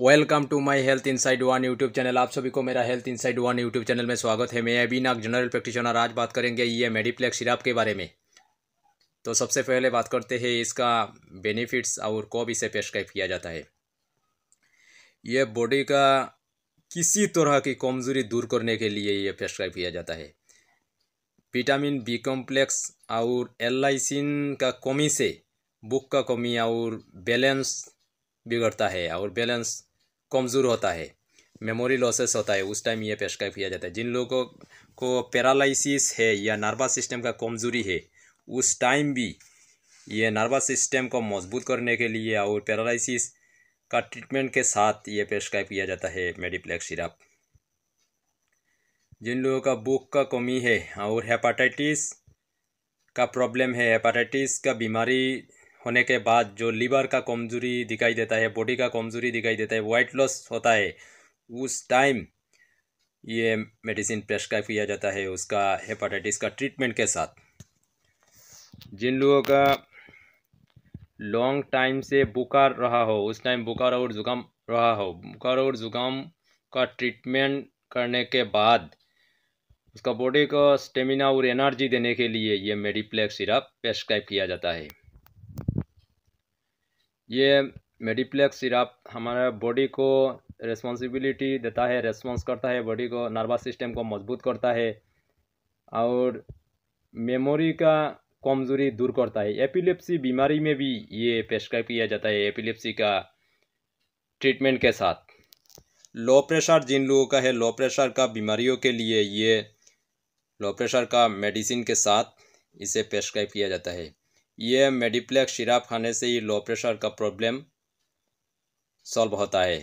welcome to my health inside one YouTube channel आप सभी को मेरा health inside one YouTube channel में स्वागत है मैं अभी नाग जनरल प्रैक्टिशनर आज बात करेंगे ये मेडिप्लेक्स सिराप के बारे में तो सबसे पहले बात करते हैं इसका बेनिफिट्स और कब इसे प्रेस्क्राइब किया जाता है यह बॉडी का किसी तरह की कमजोरी दूर करने के लिए यह प्रेस्क्राइब किया जाता है विटामिन बी कॉम्प्लेक्स और एलाइसिन का कमी से बुक का कमी और बैलेंस बिगड़ता है और बैलेंस कमज़ोर होता है मेमोरी लॉसेस होता है उस टाइम ये प्रेस्क्राइब किया जाता है जिन लोगों को, को पैरालिसिस है या नर्वस सिस्टम का कमज़ोरी है उस टाइम भी ये नर्वस सिस्टम को मजबूत करने के लिए और पैरालिसिस का ट्रीटमेंट के साथ ये प्रेस्क्राइब किया जाता है मेडिप्लेक्स सिरप जिन लोगों का भूख का कमी है और हेपाटाइटिस का प्रॉब्लम है हेपाटाइटिस का बीमारी होने के बाद जो लीवर का कमज़ोरी दिखाई देता है बॉडी का कमज़ोरी दिखाई देता है वाइट लॉस होता है उस टाइम ये मेडिसिन प्रेस्क्राइब किया जाता है उसका हेपाटाइटिस का ट्रीटमेंट के साथ जिन लोगों का लॉन्ग टाइम से बुखार रहा हो उस टाइम बुखार और ज़ुकाम रहा हो बुखार और ज़ुकाम का ट्रीटमेंट करने के बाद उसका बॉडी को स्टेमिना और एनर्जी देने के लिए ये मेडिप्लेक्स सिरप प्रेस्क्राइब किया जाता है ये मेडिप्लेक्स सिरप हमारे बॉडी को रेस्पॉन्सिबिलिटी देता है रेस्पॉन्स करता है बॉडी को नर्वस सिस्टम को मजबूत करता है और मेमोरी का कमज़ोरी दूर करता है एपिलेप्सी बीमारी में भी ये प्रेस्क्राइब किया जाता है एपिलेप्सी का ट्रीटमेंट के साथ लो प्रेशर जिन लोगों का है लो प्रेशर का बीमारियों के लिए ये लो प्रेशर का मेडिसिन के साथ इसे प्रेस्क्राइब किया जाता है ये मेडिप्लेक्स शराब खाने से ही लो प्रेशर का प्रॉब्लम सॉल्व होता है